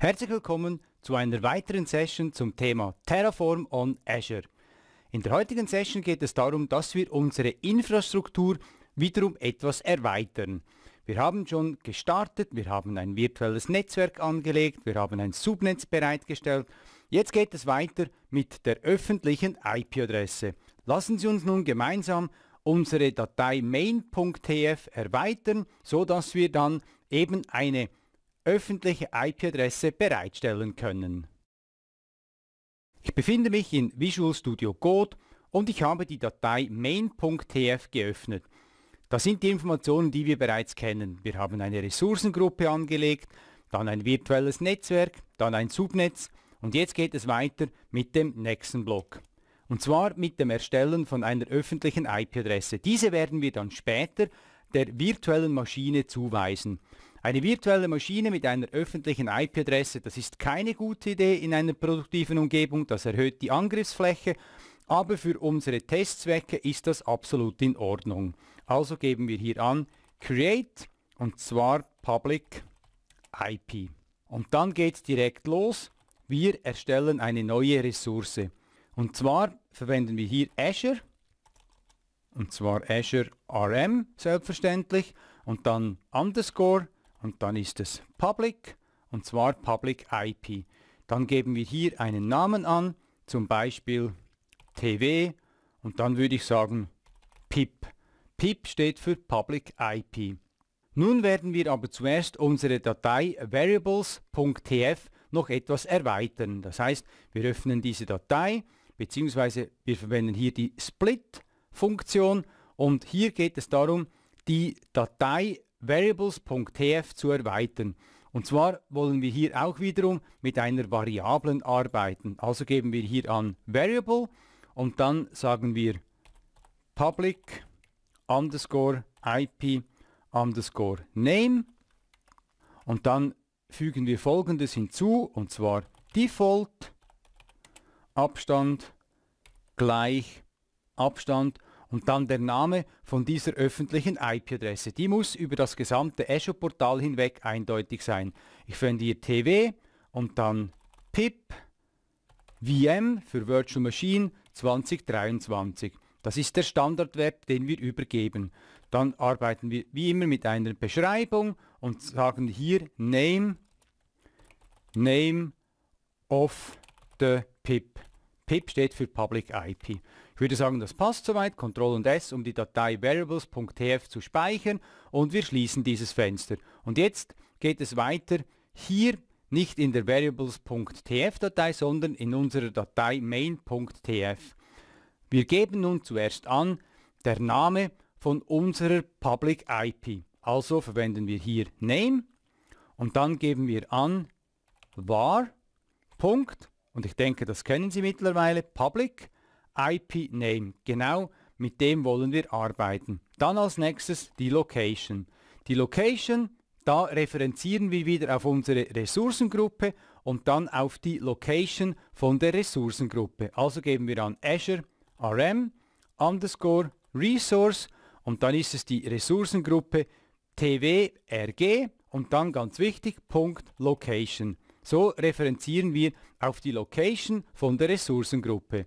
Herzlich willkommen zu einer weiteren Session zum Thema Terraform on Azure. In der heutigen Session geht es darum, dass wir unsere Infrastruktur wiederum etwas erweitern. Wir haben schon gestartet, wir haben ein virtuelles Netzwerk angelegt, wir haben ein Subnetz bereitgestellt. Jetzt geht es weiter mit der öffentlichen IP-Adresse. Lassen Sie uns nun gemeinsam unsere Datei main.tf erweitern, so dass wir dann eben eine öffentliche IP-Adresse bereitstellen können. Ich befinde mich in Visual Studio Code und ich habe die Datei main.tf geöffnet. Das sind die Informationen, die wir bereits kennen. Wir haben eine Ressourcengruppe angelegt, dann ein virtuelles Netzwerk, dann ein Subnetz und jetzt geht es weiter mit dem nächsten Block. Und zwar mit dem Erstellen von einer öffentlichen IP-Adresse. Diese werden wir dann später der virtuellen Maschine zuweisen. Eine virtuelle Maschine mit einer öffentlichen IP-Adresse, das ist keine gute Idee in einer produktiven Umgebung, das erhöht die Angriffsfläche, aber für unsere Testzwecke ist das absolut in Ordnung. Also geben wir hier an Create und zwar Public IP. Und dann geht es direkt los. Wir erstellen eine neue Ressource. Und zwar verwenden wir hier Azure. Und zwar Azure RM, selbstverständlich. Und dann Underscore und dann ist es Public und zwar Public IP. Dann geben wir hier einen Namen an, zum Beispiel TV und dann würde ich sagen PIP. PIP steht für Public IP. Nun werden wir aber zuerst unsere Datei variables.tf noch etwas erweitern. Das heißt, wir öffnen diese Datei, bzw. wir verwenden hier die Split-Funktion und hier geht es darum, die Datei variables.tf zu erweitern. Und zwar wollen wir hier auch wiederum mit einer Variablen arbeiten. Also geben wir hier an variable und dann sagen wir public underscore ip underscore name und dann fügen wir folgendes hinzu und zwar default Abstand gleich Abstand und dann der Name von dieser öffentlichen IP-Adresse. Die muss über das gesamte Azure-Portal hinweg eindeutig sein. Ich fände hier TW und dann pip VM für Virtual Machine 2023. Das ist der Standardwert, den wir übergeben. Dann arbeiten wir wie immer mit einer Beschreibung und sagen hier Name, Name of the PIP. PIP steht für Public IP. Ich würde sagen, das passt soweit. Ctrl und S, um die Datei variables.tf zu speichern und wir schließen dieses Fenster. Und jetzt geht es weiter hier nicht in der variables.tf-Datei, sondern in unserer Datei main.tf. Wir geben nun zuerst an der Name von unserer Public IP. Also verwenden wir hier name und dann geben wir an var.tf und ich denke, das können Sie mittlerweile, Public IP Name. Genau mit dem wollen wir arbeiten. Dann als nächstes die Location. Die Location, da referenzieren wir wieder auf unsere Ressourcengruppe und dann auf die Location von der Ressourcengruppe. Also geben wir an Azure RM underscore Resource und dann ist es die Ressourcengruppe twrg und dann ganz wichtig Punkt Location. So referenzieren wir auf die Location von der Ressourcengruppe.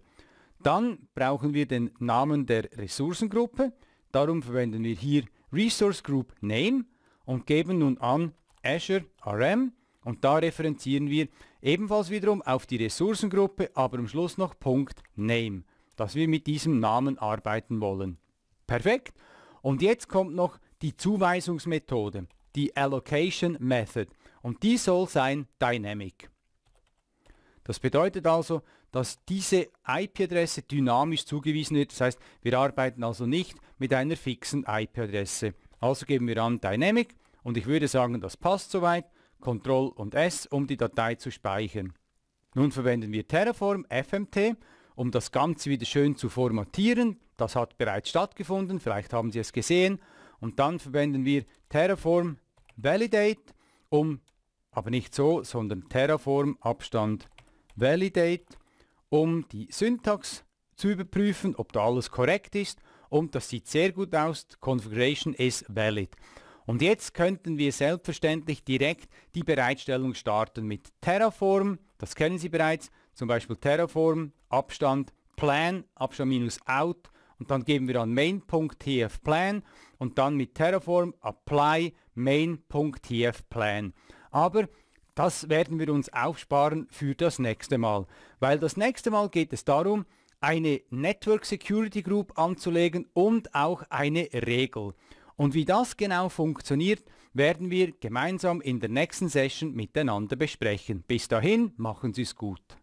Dann brauchen wir den Namen der Ressourcengruppe. Darum verwenden wir hier Resource Group Name und geben nun an Azure RM und da referenzieren wir ebenfalls wiederum auf die Ressourcengruppe, aber am Schluss noch Punkt Name, dass wir mit diesem Namen arbeiten wollen. Perfekt. Und jetzt kommt noch die Zuweisungsmethode, die Allocation Method. Und die soll sein Dynamic. Das bedeutet also, dass diese IP-Adresse dynamisch zugewiesen wird. Das heißt, wir arbeiten also nicht mit einer fixen IP-Adresse. Also geben wir an Dynamic und ich würde sagen, das passt soweit. Ctrl und S, um die Datei zu speichern. Nun verwenden wir Terraform FMT, um das Ganze wieder schön zu formatieren. Das hat bereits stattgefunden, vielleicht haben Sie es gesehen. Und dann verwenden wir Terraform Validate, um aber nicht so, sondern Terraform Abstand Validate, um die Syntax zu überprüfen, ob da alles korrekt ist und das sieht sehr gut aus, Configuration is valid. Und jetzt könnten wir selbstverständlich direkt die Bereitstellung starten mit Terraform, das kennen Sie bereits, zum Beispiel Terraform, Abstand, Plan, Abstand Out und dann geben wir an main.tfplan und dann mit Terraform apply main.tfplan. Aber das werden wir uns aufsparen für das nächste Mal, weil das nächste Mal geht es darum, eine Network Security Group anzulegen und auch eine Regel. Und wie das genau funktioniert, werden wir gemeinsam in der nächsten Session miteinander besprechen. Bis dahin, machen Sie es gut.